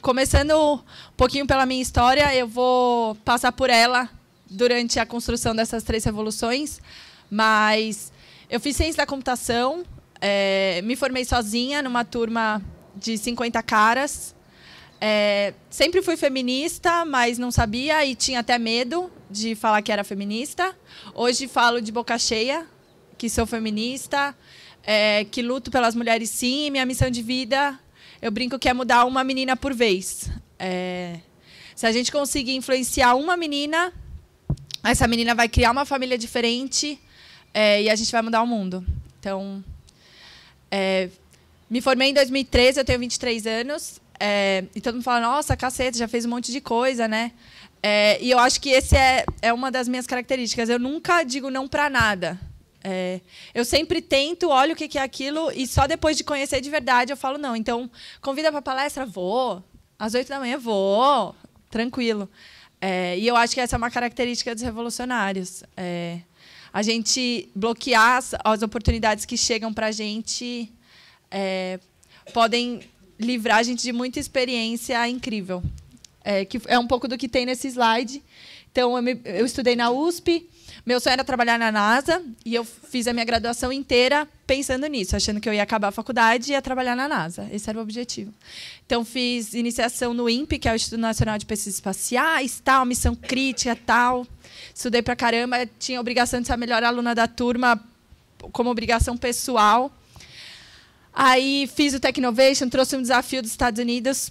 começando um pouquinho pela minha história, eu vou passar por ela durante a construção dessas três revoluções, mas eu fiz ciência da computação, é, me formei sozinha numa turma de 50 caras. É, sempre fui feminista, mas não sabia e tinha até medo de falar que era feminista. Hoje falo de boca cheia, que sou feminista, é, que luto pelas mulheres sim, e minha missão de vida eu brinco que é mudar uma menina por vez. É, se a gente conseguir influenciar uma menina, essa menina vai criar uma família diferente é, e a gente vai mudar o mundo. Então, é, me formei em 2013, eu tenho 23 anos. É, e todo mundo fala, nossa, cacete, já fez um monte de coisa, né? É, e eu acho que esse é, é uma das minhas características. Eu nunca digo não para nada. É, eu sempre tento, olho o que, é aquilo e só depois de conhecer de verdade eu falo não. Então, convida para palestra, vou. Às oito da manhã, vou. Tranquilo. É, e eu acho que essa é uma característica dos revolucionários. É, a gente bloquear as, as oportunidades que chegam para a gente é, podem livrar a gente de muita experiência incrível. É, que é um pouco do que tem nesse slide, então, eu, me, eu estudei na USP, meu sonho era trabalhar na NASA e eu fiz a minha graduação inteira pensando nisso, achando que eu ia acabar a faculdade e ia trabalhar na NASA. Esse era o objetivo. Então fiz iniciação no INPE, que é o Instituto Nacional de Pesquisas Espaciais, tal, missão crítica, tal. Estudei pra caramba, tinha a obrigação de ser a melhor aluna da turma como obrigação pessoal. Aí fiz o Technovation, trouxe um desafio dos Estados Unidos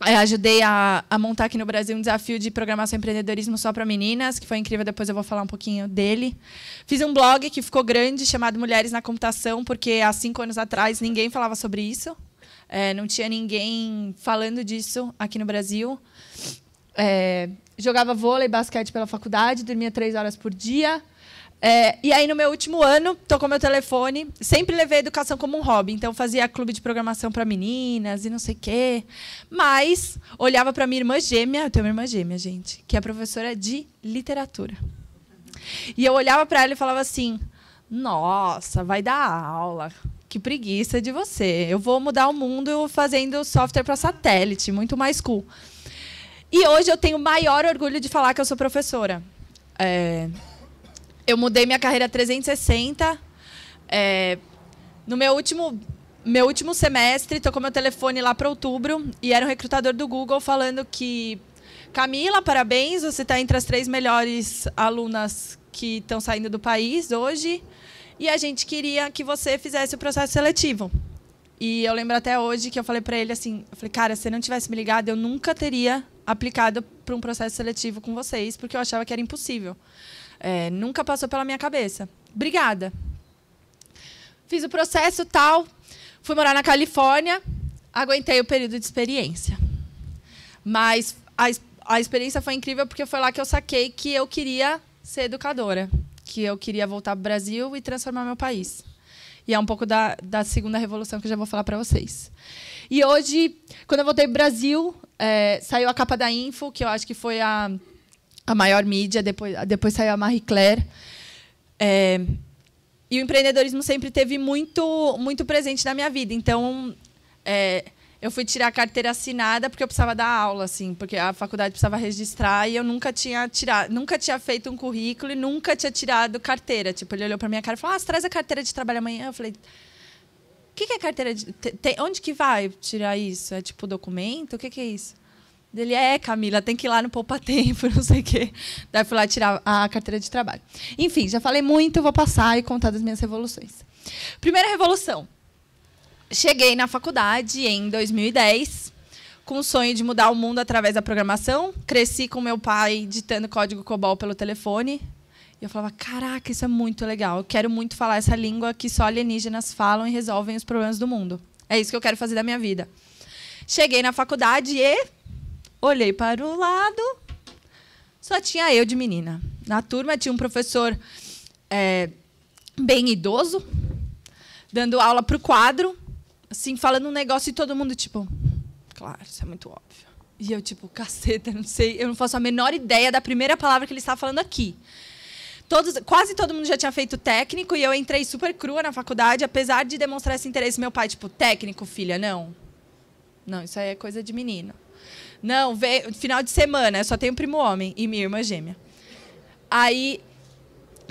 ajudei a, a, montar aqui no Brasil um desafio de programação empreendedorismo só para meninas, que foi incrível, depois eu vou falar um pouquinho dele. Fiz um blog que ficou grande, chamado Mulheres na Computação, porque há cinco anos atrás ninguém falava sobre isso. É, não tinha ninguém falando disso aqui no Brasil. É, jogava vôlei, e basquete pela faculdade, dormia três horas por dia. É, e aí, no meu último ano, tocou meu telefone. Sempre levei a educação como um hobby. Então, fazia clube de programação para meninas e não sei o quê. Mas, olhava para minha irmã gêmea. Eu tenho uma irmã gêmea, gente, que é professora de literatura. E eu olhava para ela e falava assim: Nossa, vai dar aula. Que preguiça de você. Eu vou mudar o mundo fazendo software para satélite, muito mais cool. E hoje eu tenho o maior orgulho de falar que eu sou professora. É, eu mudei minha carreira 360. É, no meu último meu último semestre, tocou meu telefone lá para outubro e era um recrutador do Google falando que Camila, parabéns, você está entre as três melhores alunas que estão saindo do país hoje e a gente queria que você fizesse o processo seletivo. E eu lembro até hoje que eu falei para ele assim, eu falei, cara, se não tivesse me ligado, eu nunca teria aplicado para um processo seletivo com vocês, porque eu achava que era impossível. É, nunca passou pela minha cabeça. Obrigada. Fiz o processo tal, fui morar na Califórnia, aguentei o período de experiência. Mas a, a experiência foi incrível porque foi lá que eu saquei que eu queria ser educadora, que eu queria voltar para o Brasil e transformar meu país. E é um pouco da, da segunda revolução que eu já vou falar para vocês. E hoje, quando eu voltei para o Brasil, é, saiu a capa da Info, que eu acho que foi a a maior mídia, depois, depois saiu a Marie Claire. É, e o empreendedorismo sempre teve muito, muito presente na minha vida. Então, é, eu fui tirar a carteira assinada porque eu precisava dar aula, assim, porque a faculdade precisava registrar e eu nunca tinha tirado, nunca tinha feito um currículo e nunca tinha tirado carteira. Tipo, ele olhou para minha cara e falou: "Ah, você traz a carteira de trabalho amanhã". Eu falei: "O que, que é carteira de onde que vai tirar isso? É tipo documento? O que, que é isso?" Ele é, Camila, tem que ir lá no Poupa Tempo, não sei o quê. Daí fui lá tirar a carteira de trabalho. Enfim, já falei muito, vou passar e contar das minhas revoluções. Primeira revolução. Cheguei na faculdade em 2010 com o sonho de mudar o mundo através da programação. Cresci com meu pai ditando código COBOL pelo telefone. E eu falava, caraca, isso é muito legal. Eu quero muito falar essa língua que só alienígenas falam e resolvem os problemas do mundo. É isso que eu quero fazer da minha vida. Cheguei na faculdade e Olhei para o lado, só tinha eu de menina. Na turma tinha um professor é, bem idoso, dando aula para o quadro, assim, falando um negócio e todo mundo, tipo, claro, isso é muito óbvio. E eu, tipo, caceta, não sei, eu não faço a menor ideia da primeira palavra que ele estava falando aqui. Todos, quase todo mundo já tinha feito técnico e eu entrei super crua na faculdade, apesar de demonstrar esse interesse. Meu pai, tipo, técnico, filha, não. Não, isso aí é coisa de menino. Não, final de semana, eu só tenho primo homem e minha irmã gêmea. Aí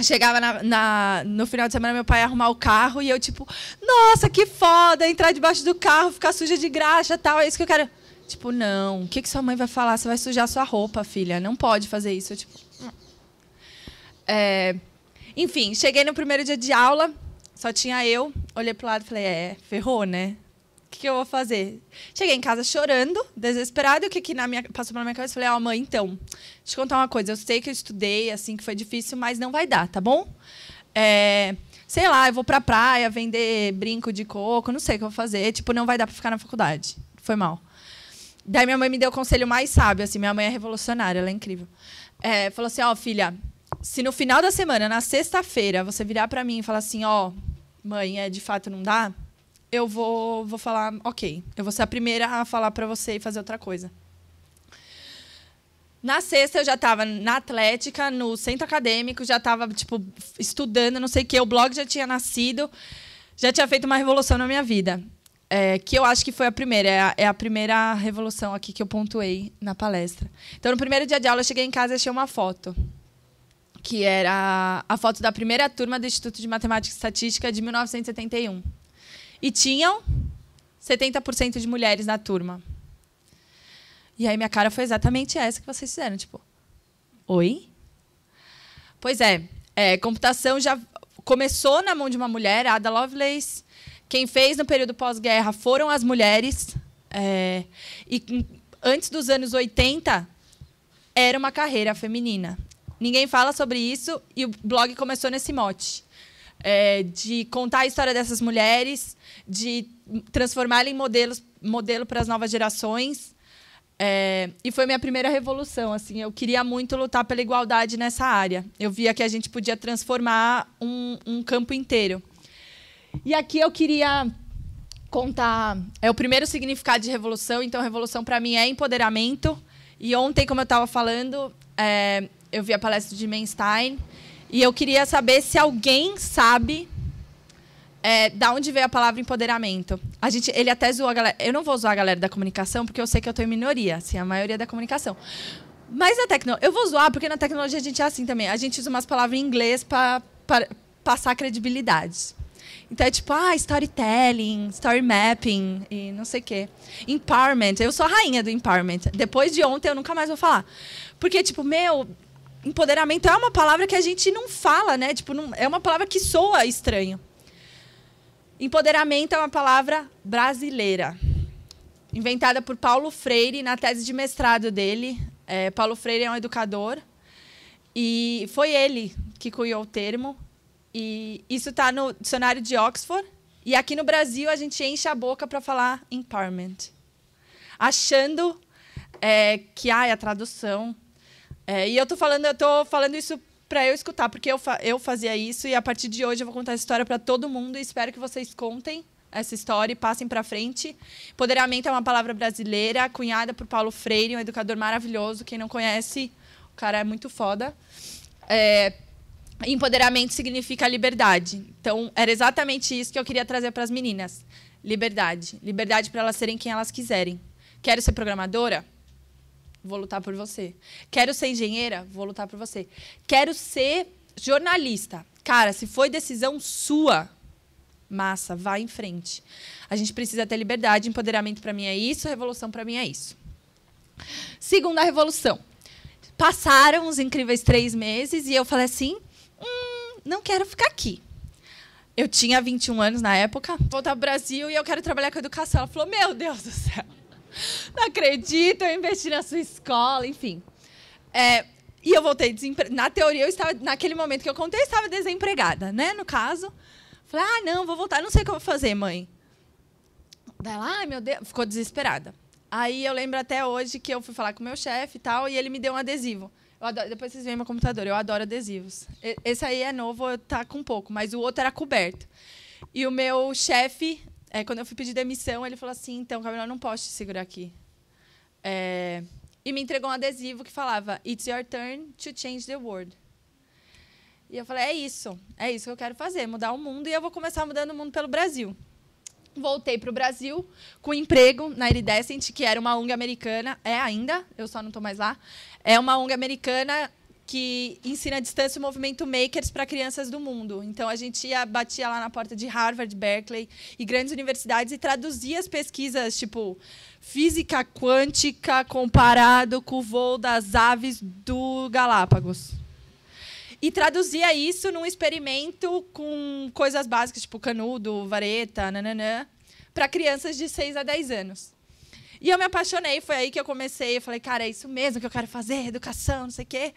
chegava na, na, no final de semana meu pai ia arrumar o carro e eu tipo, nossa, que foda, entrar debaixo do carro, ficar suja de graxa, tal, é isso que eu quero. Tipo, não, o que, que sua mãe vai falar? Você vai sujar sua roupa, filha, não pode fazer isso. Eu, tipo, hum. é... enfim, cheguei no primeiro dia de aula, só tinha eu, olhei pro lado e falei, é, ferrou, né? que, que eu vou fazer? Cheguei em casa chorando, desesperada, e o que, que na minha, passou pela minha cabeça? Falei, ó, oh, ah, mãe, então, deixa eu contar uma coisa. Eu sei que eu estudei, assim, que foi difícil, mas não vai dar, tá bom? É, sei lá, eu vou pra praia vender brinco de coco, não sei o que eu vou fazer. Tipo, não vai dar pra ficar na faculdade. Foi mal. Daí minha mãe me deu o conselho mais sábio, assim, minha mãe é revolucionária, ela é incrível. É, falou assim, ó, oh, filha, se no final da semana, na sexta-feira, você virar para mim e falar assim, ó, oh, mãe, é, de fato não dá eu vou, vou falar, ok, eu vou ser a primeira a falar para você e fazer outra coisa. Na sexta eu já estava na Atlética, no centro acadêmico, já estava tipo, estudando, não sei o que, o blog já tinha nascido, já tinha feito uma revolução na minha vida. É, que eu acho que foi a primeira, é a, é a, primeira revolução aqui que eu pontuei na palestra. Então, no primeiro dia de aula, eu cheguei em casa e achei uma foto, que era a foto da primeira turma do Instituto de Matemática e Estatística de 1971. E tinham 70% de mulheres na turma. E aí minha cara foi exatamente essa que vocês fizeram, tipo, oi? Pois é, é computação já começou na mão de uma mulher, Ada Lovelace. Quem fez no período pós-guerra foram as mulheres. É, e antes dos anos 80 era uma carreira feminina. Ninguém fala sobre isso e o blog começou nesse mote é, de contar a história dessas mulheres, de transformá-la em modelos, modelo para as novas gerações. É, e foi minha primeira revolução, assim, eu queria muito lutar pela igualdade nessa área. Eu via que a gente podia transformar um, um campo inteiro. E aqui eu queria contar, é o primeiro significado de revolução, então revolução para mim é empoderamento. E ontem, como eu estava falando, é, eu vi a palestra de Menstein e eu queria saber se alguém sabe é, da onde veio a palavra empoderamento. A gente, ele até zoou a galera. Eu não vou zoar a galera da comunicação, porque eu sei que eu estou em minoria, assim, a maioria da comunicação. Mas na tecnologia. Eu vou zoar, porque na tecnologia a gente é assim também. A gente usa umas palavras em inglês para passar credibilidade. Então é tipo, ah, storytelling, story mapping e não sei o quê. Empowerment. Eu sou a rainha do empowerment. Depois de ontem eu nunca mais vou falar. Porque, tipo, meu, empoderamento é uma palavra que a gente não fala, né? Tipo, não, é uma palavra que soa estranho. Empoderamento é uma palavra brasileira, inventada por Paulo Freire na tese de mestrado dele. É, Paulo Freire é um educador e foi ele que cunhou o termo. E isso está no dicionário de Oxford. E aqui no Brasil a gente enche a boca para falar empowerment, achando é, que ah, é a tradução é, e eu tô falando, eu tô falando isso para eu escutar, porque eu, fa eu fazia isso e a partir de hoje eu vou contar essa história para todo mundo e espero que vocês contem essa história e passem para frente. Empoderamento é uma palavra brasileira, cunhada por Paulo Freire, um educador maravilhoso. Quem não conhece, o cara é muito foda. É, empoderamento significa liberdade. Então, era exatamente isso que eu queria trazer para as meninas: liberdade. Liberdade para elas serem quem elas quiserem. Quero ser programadora? Vou lutar por você. Quero ser engenheira? Vou lutar por você. Quero ser jornalista. Cara, se foi decisão sua, massa, vá em frente. A gente precisa ter liberdade, empoderamento para mim é isso, revolução para mim é isso. Segunda revolução. Passaram os incríveis três meses e eu falei assim: hum, não quero ficar aqui. Eu tinha 21 anos na época, voltar para o Brasil e eu quero trabalhar com educação. Ela falou: Meu Deus do céu. Não acredito, eu investi na sua escola, enfim. É, e eu voltei desempregada. Na teoria, eu estava, naquele momento que eu contei, eu estava desempregada, né? No caso. Falei, ah, não, vou voltar, não sei o que eu vou fazer, mãe. Daí ela, ai, meu Deus, ficou desesperada. Aí eu lembro até hoje que eu fui falar com o meu chefe e tal, e ele me deu um adesivo. Adoro, depois vocês veem meu computador, eu adoro adesivos. Esse aí é novo, tá com pouco, mas o outro era coberto. E o meu chefe é, quando eu fui pedir demissão, ele falou assim: então, Camila, não posso te segurar aqui. É, e me entregou um adesivo que falava: It's your turn to change the world. E eu falei: é isso, é isso que eu quero fazer, mudar o mundo e eu vou começar mudando o mundo pelo Brasil. Voltei para o Brasil com emprego na Iridescent, que era uma ONG americana, é ainda, eu só não estou mais lá. É uma ONG americana que ensina à distância o movimento Makers para crianças do mundo. Então, a gente ia, batia lá na porta de Harvard, Berkeley e grandes universidades e traduzia as pesquisas, tipo, física quântica comparado com o voo das aves do Galápagos e traduzia isso num experimento com coisas básicas, tipo canudo, vareta, nananã, para crianças de 6 a 10 anos. E eu me apaixonei, foi aí que eu comecei, eu falei, cara, é isso mesmo que eu quero fazer, educação, não sei o quê.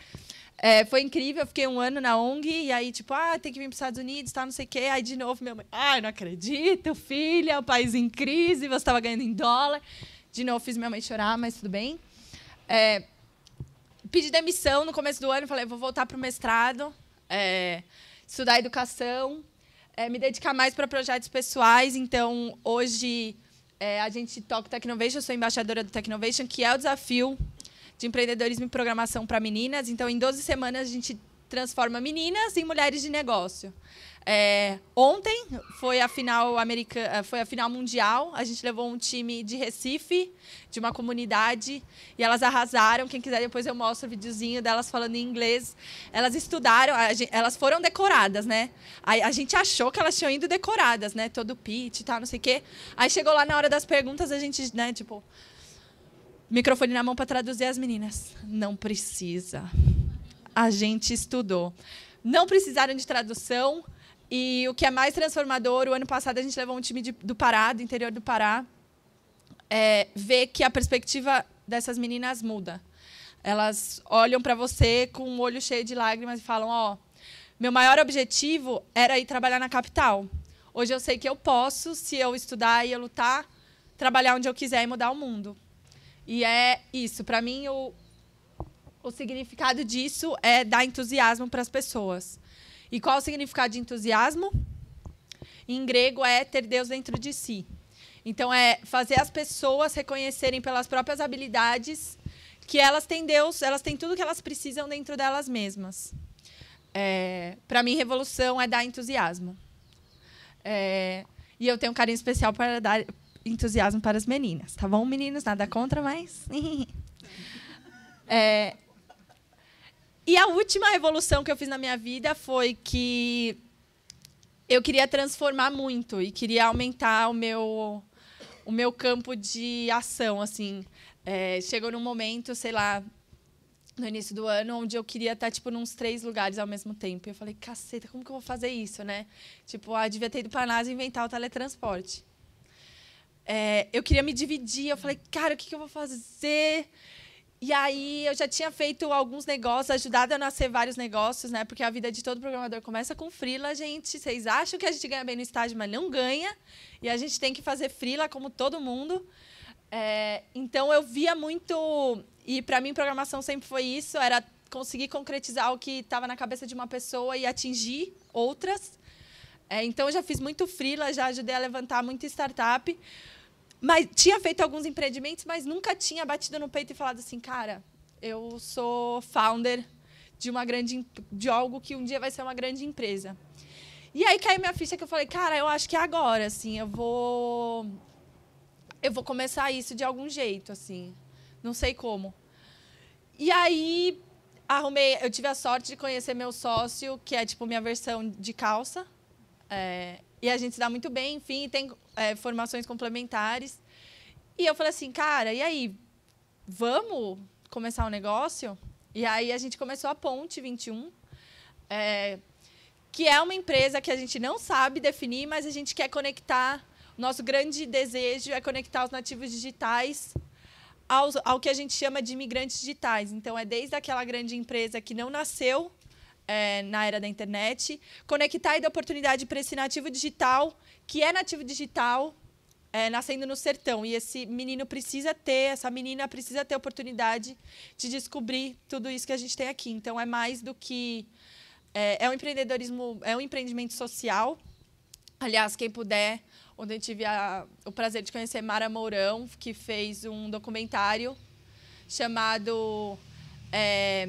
É, foi incrível, eu fiquei um ano na ONG, e aí, tipo, ah, tem que vir para os Estados Unidos, tá, não sei o quê. Aí, de novo, minha mãe, ah, não acredito, filha, o país em crise, você estava ganhando em dólar. De novo, fiz minha mãe chorar, mas tudo bem. É, pedi demissão no começo do ano, falei, vou voltar para o mestrado, é, estudar educação, é, me dedicar mais para projetos pessoais. Então, hoje, é, a gente toca o Tecnovation, eu sou embaixadora do Tecnovation, que é o desafio de empreendedorismo e programação para meninas. Então, em 12 semanas, a gente transforma meninas em mulheres de negócio. É, ontem foi a final americana, é, foi a final mundial. A gente levou um time de Recife, de uma comunidade, e elas arrasaram. Quem quiser depois eu mostro o videozinho delas falando em inglês. Elas estudaram, gente, elas foram decoradas, né? Aí a gente achou que elas tinham ido decoradas, né? Todo pitch não sei o quê. Aí chegou lá na hora das perguntas, a gente, né, tipo, microfone na mão para traduzir as meninas. Não precisa. A gente estudou. Não precisaram de tradução. E o que é mais transformador, o ano passado a gente levou um time de, do Pará, do interior do Pará, é, ver que a perspectiva dessas meninas muda. Elas olham para você com um olho cheio de lágrimas e falam: Ó, oh, meu maior objetivo era ir trabalhar na capital. Hoje eu sei que eu posso, se eu estudar e eu lutar, trabalhar onde eu quiser e mudar o mundo. E é isso. Para mim, o, o significado disso é dar entusiasmo para as pessoas. E qual o significado de entusiasmo? Em grego é ter Deus dentro de si. Então é fazer as pessoas reconhecerem pelas próprias habilidades que elas têm Deus, elas têm tudo que elas precisam dentro delas mesmas. É, para mim, revolução é dar entusiasmo. É, e eu tenho um carinho especial para dar, entusiasmo para as meninas, tá bom, meninos? Nada contra, mas. é... E a última revolução que eu fiz na minha vida foi que eu queria transformar muito e queria aumentar o meu, o meu campo de ação. Assim, é, chegou num momento, sei lá, no início do ano, onde eu queria estar, tá, tipo, nos três lugares ao mesmo tempo. eu falei, caceta, como que eu vou fazer isso, né? Tipo, ah, devia ter ido para a NASA inventar o teletransporte é, eu queria me dividir. Eu falei, cara, o que, que eu vou fazer? E aí eu já tinha feito alguns negócios, ajudado a nascer vários negócios, né? Porque a vida de todo programador começa com frila, gente. Vocês acham que a gente ganha bem no estágio, mas não ganha. E a gente tem que fazer frila como todo mundo. É, então eu via muito e para mim programação sempre foi isso, era conseguir concretizar o que estava na cabeça de uma pessoa e atingir outras. É, então, eu já fiz muito freela, já ajudei a levantar muita startup. Mas tinha feito alguns empreendimentos, mas nunca tinha batido no peito e falado assim, cara, eu sou founder de uma grande de algo que um dia vai ser uma grande empresa. E aí caiu minha ficha que eu falei, cara, eu acho que é agora, assim, eu vou eu vou começar isso de algum jeito, assim. Não sei como. E aí arrumei, eu tive a sorte de conhecer meu sócio, que é tipo minha versão de calça, é, e a gente se dá muito bem, enfim, tem é, formações complementares. E eu falei assim, cara, e aí? Vamos começar o um negócio? E aí a gente começou a Ponte 21, é, que é uma empresa que a gente não sabe definir, mas a gente quer conectar. Nosso grande desejo é conectar os nativos digitais ao, ao que a gente chama de imigrantes digitais. Então, é desde aquela grande empresa que não nasceu é, na era da internet, conectar e dar oportunidade para esse nativo digital, que é nativo digital, é, nascendo no sertão. E esse menino precisa ter, essa menina precisa ter oportunidade de descobrir tudo isso que a gente tem aqui. Então, é mais do que. É, é um empreendedorismo, é um empreendimento social. Aliás, quem puder, onde eu tive a, o prazer de conhecer Mara Mourão, que fez um documentário chamado. É,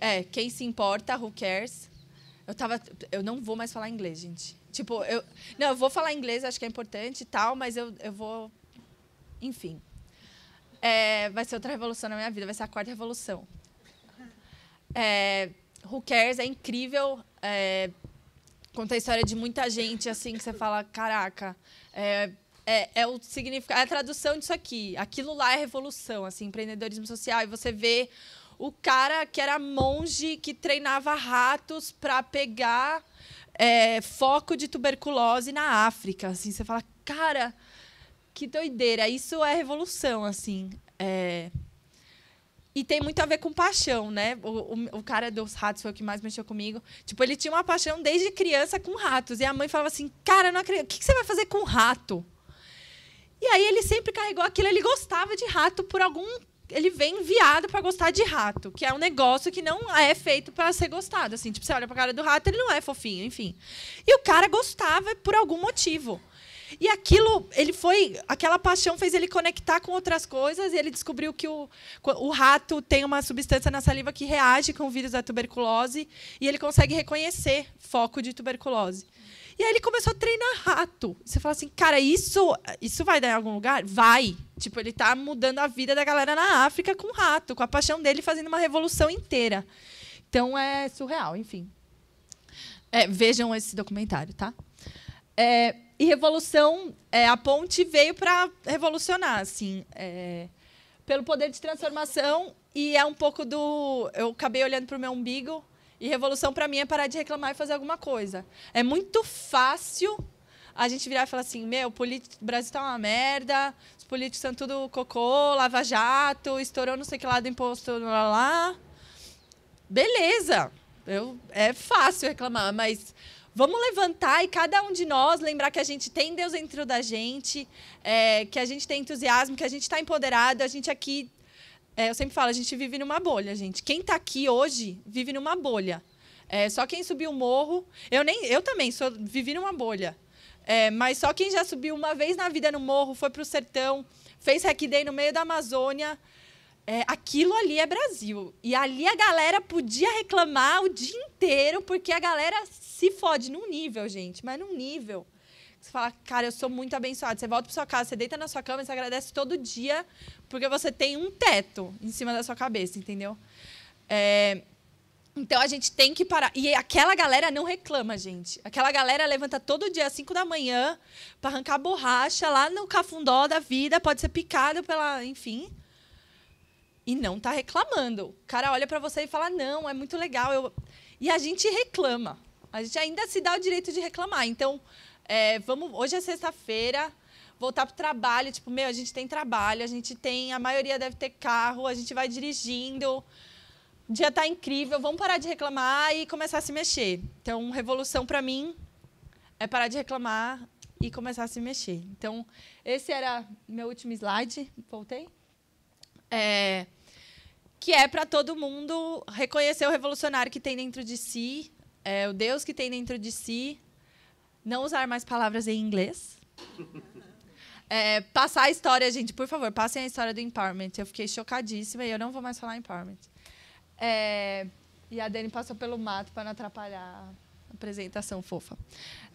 é, quem se importa, who cares. Eu tava. Eu não vou mais falar inglês, gente. Tipo, eu. Não, eu vou falar inglês, acho que é importante e tal, mas eu, eu vou. Enfim. É, vai ser outra revolução na minha vida, vai ser a quarta revolução. É, who cares é incrível. É, conta a história de muita gente, assim, que você fala, caraca. É, é, é, o significado, é a tradução disso aqui. Aquilo lá é revolução, assim, empreendedorismo social. E você vê o cara que era monge que treinava ratos para pegar é, foco de tuberculose na África. Assim, você fala, cara, que doideira! Isso é revolução, assim. É... E tem muito a ver com paixão, né? O, o, o, cara dos ratos foi o que mais mexeu comigo. Tipo, ele tinha uma paixão desde criança com ratos. E a mãe falava assim: Cara, não acredito. O que, que você vai fazer com rato? E aí ele sempre carregou aquilo. Ele gostava de rato por algum ele vem enviado para gostar de rato, que é um negócio que não é feito para ser gostado. Assim, tipo, você olha pra cara do rato, ele não é fofinho, enfim. E o cara gostava por algum motivo. E aquilo, ele foi. Aquela paixão fez ele conectar com outras coisas e ele descobriu que o, o rato tem uma substância na saliva que reage com o vírus da tuberculose e ele consegue reconhecer foco de tuberculose. E aí ele começou a treinar rato. Você fala assim, cara, isso, isso vai dar em algum lugar? Vai. Tipo, ele tá mudando a vida da galera na África com rato, com a paixão dele fazendo uma revolução inteira. Então é surreal, enfim. É, vejam esse documentário, tá? É, e revolução, é, a ponte veio para revolucionar, assim, é, pelo poder de transformação e é um pouco do. Eu acabei olhando para o meu umbigo e revolução para mim é parar de reclamar e fazer alguma coisa. É muito fácil a gente virar e falar assim: meu, o Brasil tá uma merda, os políticos são tudo cocô, lava-jato, estourou não sei que lado, imposto, lá, lá. Beleza, eu, é fácil reclamar, mas vamos levantar e cada um de nós lembrar que a gente tem Deus dentro da gente, é, que a gente tem entusiasmo, que a gente está empoderado, a gente aqui é, eu sempre falo, a gente vive numa bolha, gente. Quem está aqui hoje vive numa bolha. É, só quem subiu o morro. Eu, nem, eu também sou, vivi numa bolha. É, mas só quem já subiu uma vez na vida no morro, foi para o sertão, fez hack day no meio da Amazônia. É, aquilo ali é Brasil. E ali a galera podia reclamar o dia inteiro, porque a galera se fode num nível, gente, mas num nível. Você fala, cara, eu sou muito abençoado. Você volta para sua casa, você deita na sua cama e você agradece todo dia, porque você tem um teto em cima da sua cabeça, entendeu? É, então a gente tem que parar. E aquela galera não reclama, gente. Aquela galera levanta todo dia às 5 da manhã para arrancar borracha lá no cafundó da vida, pode ser picado pela, enfim. E não tá reclamando. O cara olha para você e fala: "Não, é muito legal". Eu... E a gente reclama. A gente ainda se dá o direito de reclamar. Então, é, vamos, hoje é sexta-feira, voltar pro trabalho. Tipo, meu, a gente tem trabalho, a gente tem. A maioria deve ter carro, a gente vai dirigindo. O dia tá incrível, vamos parar de reclamar e começar a se mexer. Então, revolução para mim é parar de reclamar e começar a se mexer. Então, esse era meu último slide. Voltei? É, que é para todo mundo reconhecer o revolucionário que tem dentro de si, é, o Deus que tem dentro de si, não usar mais palavras em inglês. É, passar a história, gente, por favor, passem a história do empowerment. Eu fiquei chocadíssima e eu não vou mais falar empowerment. É, e a Dani passou pelo mato para não atrapalhar Apresentação fofa.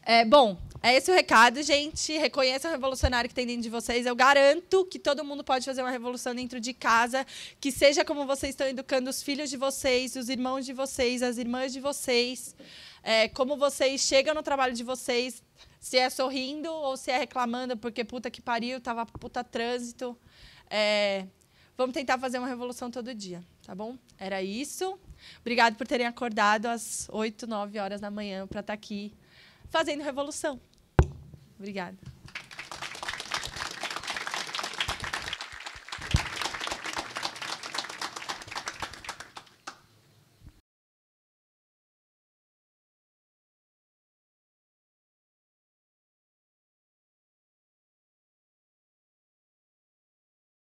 É, bom, é esse o recado, gente. Reconheça o revolucionário que tem dentro de vocês. Eu garanto que todo mundo pode fazer uma revolução dentro de casa, que seja como vocês estão educando os filhos de vocês, os irmãos de vocês, as irmãs de vocês, é, como vocês chegam no trabalho de vocês, se é sorrindo ou se é reclamando, porque puta que pariu, tava puta trânsito. É, vamos tentar fazer uma revolução todo dia, tá bom? Era isso. Obrigado por terem acordado às 8, 9 horas da manhã para estar tá aqui fazendo revolução. Obrigada.